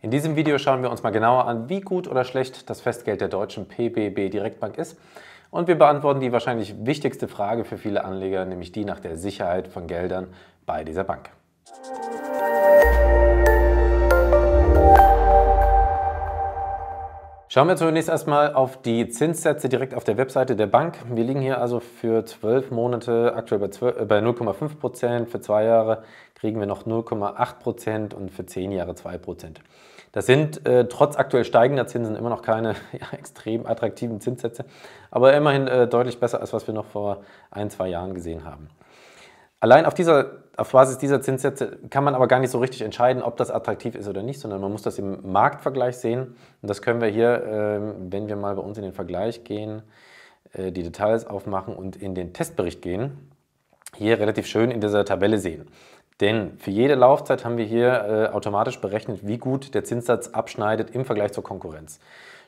In diesem Video schauen wir uns mal genauer an, wie gut oder schlecht das Festgeld der deutschen PBB Direktbank ist und wir beantworten die wahrscheinlich wichtigste Frage für viele Anleger, nämlich die nach der Sicherheit von Geldern bei dieser Bank. Schauen wir zunächst erstmal auf die Zinssätze direkt auf der Webseite der Bank. Wir liegen hier also für zwölf Monate aktuell bei, äh, bei 0,5 Prozent. Für zwei Jahre kriegen wir noch 0,8 Prozent und für zehn Jahre 2 Prozent. Das sind äh, trotz aktuell steigender Zinsen immer noch keine ja, extrem attraktiven Zinssätze, aber immerhin äh, deutlich besser, als was wir noch vor ein, zwei Jahren gesehen haben. Allein auf, dieser, auf Basis dieser Zinssätze kann man aber gar nicht so richtig entscheiden, ob das attraktiv ist oder nicht, sondern man muss das im Marktvergleich sehen. Und das können wir hier, ähm, wenn wir mal bei uns in den Vergleich gehen, äh, die Details aufmachen und in den Testbericht gehen, hier relativ schön in dieser Tabelle sehen. Denn für jede Laufzeit haben wir hier äh, automatisch berechnet, wie gut der Zinssatz abschneidet im Vergleich zur Konkurrenz.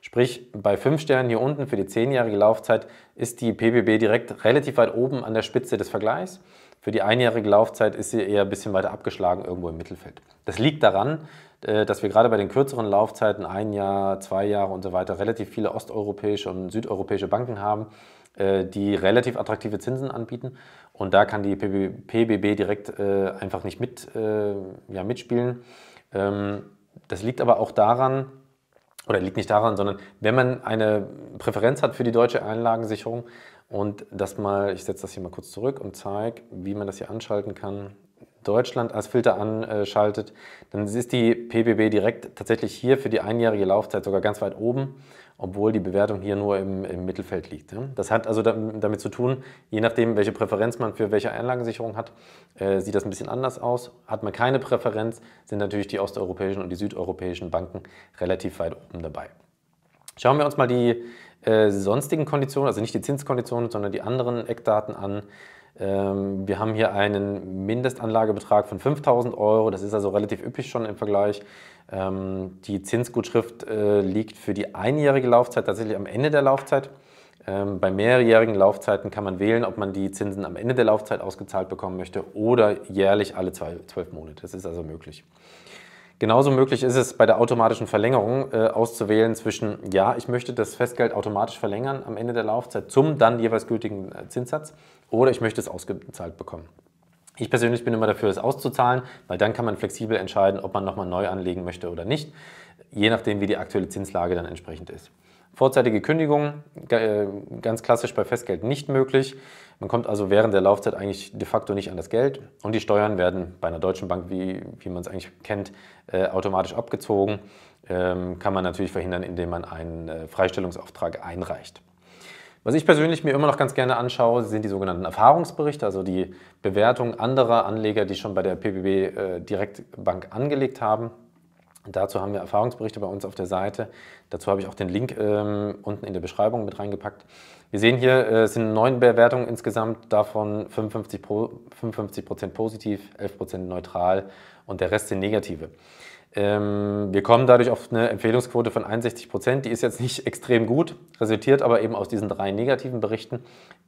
Sprich, bei 5 Sternen hier unten für die 10-jährige Laufzeit ist die PBB direkt relativ weit oben an der Spitze des Vergleichs. Für die einjährige Laufzeit ist sie eher ein bisschen weiter abgeschlagen irgendwo im Mittelfeld. Das liegt daran, äh, dass wir gerade bei den kürzeren Laufzeiten, ein Jahr, zwei Jahre und so weiter, relativ viele osteuropäische und südeuropäische Banken haben, äh, die relativ attraktive Zinsen anbieten. Und da kann die PBB direkt äh, einfach nicht mit, ja, mitspielen. Ähm, das liegt aber auch daran, oder liegt nicht daran, sondern wenn man eine Präferenz hat für die deutsche Einlagensicherung, und das mal, ich setze das hier mal kurz zurück und zeige, wie man das hier anschalten kann. Deutschland als Filter anschaltet, dann ist die PBB direkt tatsächlich hier für die einjährige Laufzeit sogar ganz weit oben, obwohl die Bewertung hier nur im, im Mittelfeld liegt. Das hat also damit zu tun, je nachdem, welche Präferenz man für welche Einlagensicherung hat, äh, sieht das ein bisschen anders aus. Hat man keine Präferenz, sind natürlich die osteuropäischen und die südeuropäischen Banken relativ weit oben dabei. Schauen wir uns mal die äh, sonstigen Konditionen, also nicht die Zinskonditionen, sondern die anderen Eckdaten an. Ähm, wir haben hier einen Mindestanlagebetrag von 5000 Euro, das ist also relativ üppig schon im Vergleich. Ähm, die Zinsgutschrift äh, liegt für die einjährige Laufzeit tatsächlich am Ende der Laufzeit. Ähm, bei mehrjährigen Laufzeiten kann man wählen, ob man die Zinsen am Ende der Laufzeit ausgezahlt bekommen möchte oder jährlich alle zwei, zwölf Monate. Das ist also möglich. Genauso möglich ist es bei der automatischen Verlängerung äh, auszuwählen zwischen, ja, ich möchte das Festgeld automatisch verlängern am Ende der Laufzeit zum dann jeweils gültigen äh, Zinssatz oder ich möchte es ausgezahlt bekommen. Ich persönlich bin immer dafür, es auszuzahlen, weil dann kann man flexibel entscheiden, ob man nochmal neu anlegen möchte oder nicht, je nachdem, wie die aktuelle Zinslage dann entsprechend ist. Vorzeitige Kündigung, äh, ganz klassisch bei Festgeld nicht möglich. Man kommt also während der Laufzeit eigentlich de facto nicht an das Geld und die Steuern werden bei einer deutschen Bank, wie, wie man es eigentlich kennt, äh, automatisch abgezogen. Ähm, kann man natürlich verhindern, indem man einen äh, Freistellungsauftrag einreicht. Was ich persönlich mir immer noch ganz gerne anschaue, sind die sogenannten Erfahrungsberichte, also die Bewertung anderer Anleger, die schon bei der PBB Direktbank angelegt haben. Dazu haben wir Erfahrungsberichte bei uns auf der Seite. Dazu habe ich auch den Link ähm, unten in der Beschreibung mit reingepackt. Wir sehen hier, äh, es sind neun Bewertungen insgesamt, davon 55%, pro, 55 positiv, 11% neutral und der Rest sind negative. Ähm, wir kommen dadurch auf eine Empfehlungsquote von 61%, die ist jetzt nicht extrem gut, resultiert aber eben aus diesen drei negativen Berichten,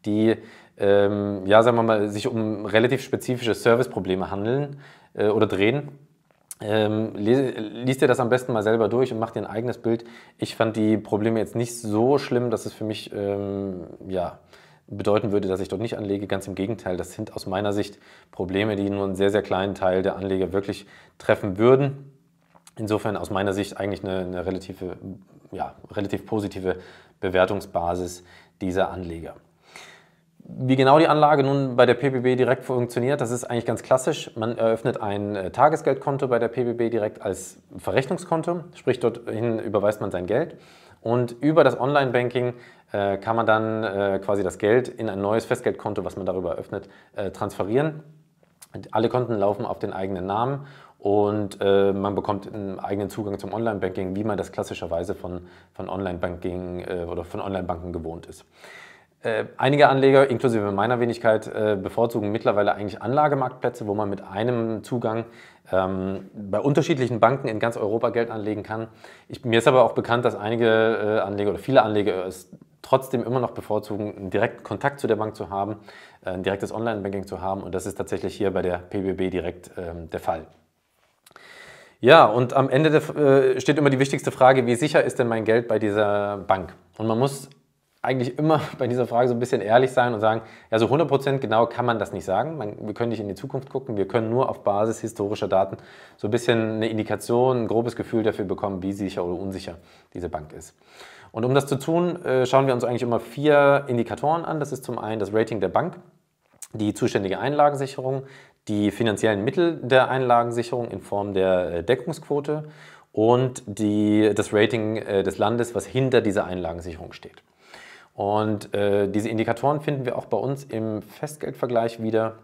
die, ähm, ja, sagen wir mal, sich um relativ spezifische Serviceprobleme handeln äh, oder drehen ähm, lies dir das am besten mal selber durch und mach dir ein eigenes Bild. Ich fand die Probleme jetzt nicht so schlimm, dass es für mich ähm, ja, bedeuten würde, dass ich dort nicht anlege. Ganz im Gegenteil, das sind aus meiner Sicht Probleme, die nur einen sehr, sehr kleinen Teil der Anleger wirklich treffen würden. Insofern aus meiner Sicht eigentlich eine, eine relative, ja, relativ positive Bewertungsbasis dieser Anleger. Wie genau die Anlage nun bei der PBB direkt funktioniert, das ist eigentlich ganz klassisch. Man eröffnet ein äh, Tagesgeldkonto bei der PBB direkt als Verrechnungskonto, sprich dorthin überweist man sein Geld. Und über das Online-Banking äh, kann man dann äh, quasi das Geld in ein neues Festgeldkonto, was man darüber eröffnet, äh, transferieren. Alle Konten laufen auf den eigenen Namen und äh, man bekommt einen eigenen Zugang zum Online-Banking, wie man das klassischerweise von, von Online-Banking äh, oder von Online-Banken gewohnt ist. Äh, einige Anleger, inklusive meiner Wenigkeit, äh, bevorzugen mittlerweile eigentlich Anlagemarktplätze, wo man mit einem Zugang ähm, bei unterschiedlichen Banken in ganz Europa Geld anlegen kann. Ich, mir ist aber auch bekannt, dass einige äh, Anleger oder viele Anleger es trotzdem immer noch bevorzugen, einen direkten Kontakt zu der Bank zu haben, äh, ein direktes Online-Banking zu haben. Und das ist tatsächlich hier bei der PBB direkt ähm, der Fall. Ja, und am Ende der, äh, steht immer die wichtigste Frage, wie sicher ist denn mein Geld bei dieser Bank? Und man muss eigentlich immer bei dieser Frage so ein bisschen ehrlich sein und sagen, ja, so 100% genau kann man das nicht sagen. Man, wir können nicht in die Zukunft gucken, wir können nur auf Basis historischer Daten so ein bisschen eine Indikation, ein grobes Gefühl dafür bekommen, wie sicher oder unsicher diese Bank ist. Und um das zu tun, äh, schauen wir uns eigentlich immer vier Indikatoren an. Das ist zum einen das Rating der Bank, die zuständige Einlagensicherung, die finanziellen Mittel der Einlagensicherung in Form der äh, Deckungsquote und die, das Rating äh, des Landes, was hinter dieser Einlagensicherung steht. Und äh, diese Indikatoren finden wir auch bei uns im Festgeldvergleich wieder.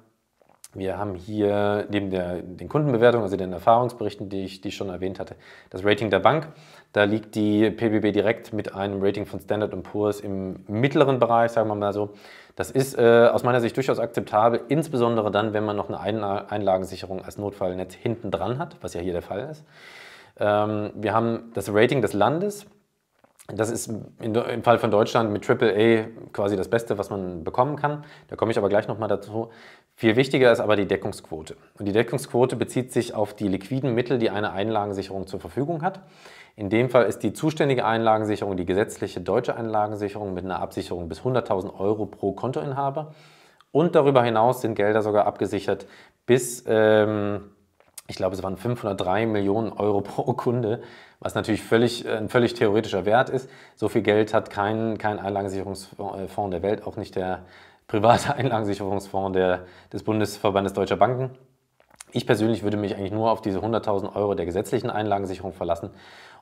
Wir haben hier neben der, den Kundenbewertungen, also den Erfahrungsberichten, die ich, die ich schon erwähnt hatte, das Rating der Bank. Da liegt die PBB direkt mit einem Rating von Standard Poor's im mittleren Bereich, sagen wir mal so. Das ist äh, aus meiner Sicht durchaus akzeptabel, insbesondere dann, wenn man noch eine Einlagensicherung als Notfallnetz hinten dran hat, was ja hier der Fall ist. Ähm, wir haben das Rating des Landes das ist im Fall von Deutschland mit AAA quasi das Beste, was man bekommen kann. Da komme ich aber gleich nochmal dazu. Viel wichtiger ist aber die Deckungsquote. Und die Deckungsquote bezieht sich auf die liquiden Mittel, die eine Einlagensicherung zur Verfügung hat. In dem Fall ist die zuständige Einlagensicherung die gesetzliche deutsche Einlagensicherung mit einer Absicherung bis 100.000 Euro pro Kontoinhaber. Und darüber hinaus sind Gelder sogar abgesichert bis... Ähm, ich glaube, es waren 503 Millionen Euro pro Kunde, was natürlich völlig, äh, ein völlig theoretischer Wert ist. So viel Geld hat kein, kein Einlagensicherungsfonds der Welt, auch nicht der private Einlagensicherungsfonds der, des Bundesverbandes Deutscher Banken. Ich persönlich würde mich eigentlich nur auf diese 100.000 Euro der gesetzlichen Einlagensicherung verlassen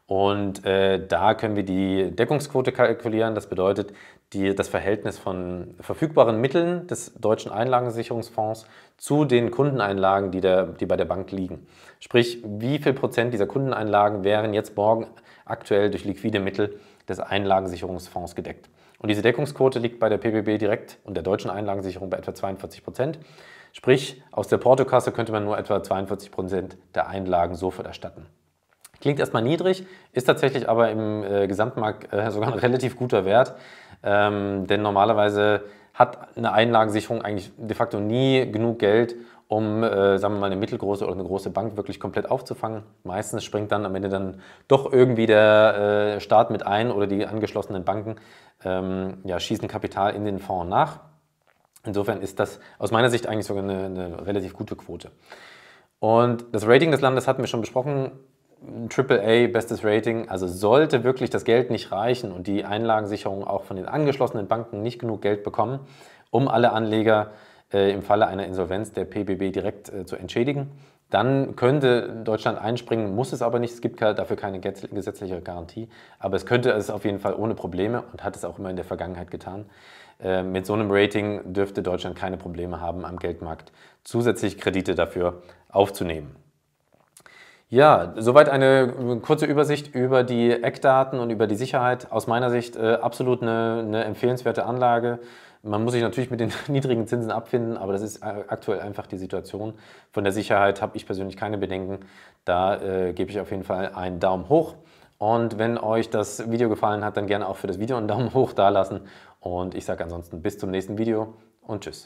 und äh, da können wir die Deckungsquote kalkulieren. Das bedeutet die, das Verhältnis von verfügbaren Mitteln des deutschen Einlagensicherungsfonds zu den Kundeneinlagen, die, der, die bei der Bank liegen. Sprich, wie viel Prozent dieser Kundeneinlagen wären jetzt morgen aktuell durch liquide Mittel des Einlagensicherungsfonds gedeckt. Und diese Deckungsquote liegt bei der PBB direkt und der deutschen Einlagensicherung bei etwa 42 Prozent. Sprich, aus der Portokasse könnte man nur etwa 42 Prozent der Einlagen sofort erstatten. Klingt erstmal niedrig, ist tatsächlich aber im äh, Gesamtmarkt äh, sogar ein relativ guter Wert, ähm, denn normalerweise hat eine Einlagensicherung eigentlich de facto nie genug Geld, um, äh, sagen wir mal, eine mittelgroße oder eine große Bank wirklich komplett aufzufangen. Meistens springt dann am Ende dann doch irgendwie der äh, Staat mit ein oder die angeschlossenen Banken ähm, ja, schießen Kapital in den Fonds nach. Insofern ist das aus meiner Sicht eigentlich sogar eine, eine relativ gute Quote. Und das Rating des Landes hatten wir schon besprochen, AAA, bestes Rating, also sollte wirklich das Geld nicht reichen und die Einlagensicherung auch von den angeschlossenen Banken nicht genug Geld bekommen, um alle Anleger äh, im Falle einer Insolvenz der PBB direkt äh, zu entschädigen, dann könnte Deutschland einspringen, muss es aber nicht, es gibt dafür keine gesetzliche Garantie, aber es könnte es auf jeden Fall ohne Probleme und hat es auch immer in der Vergangenheit getan. Äh, mit so einem Rating dürfte Deutschland keine Probleme haben, am Geldmarkt zusätzlich Kredite dafür aufzunehmen. Ja, soweit eine kurze Übersicht über die Eckdaten und über die Sicherheit. Aus meiner Sicht äh, absolut eine, eine, empfehlenswerte Anlage. Man muss sich natürlich mit den niedrigen Zinsen abfinden, aber das ist äh, aktuell einfach die Situation. Von der Sicherheit habe ich persönlich keine Bedenken. Da äh, gebe ich auf jeden Fall einen Daumen hoch. Und wenn euch das Video gefallen hat, dann gerne auch für das Video einen Daumen hoch dalassen. Und ich sage ansonsten bis zum nächsten Video und tschüss.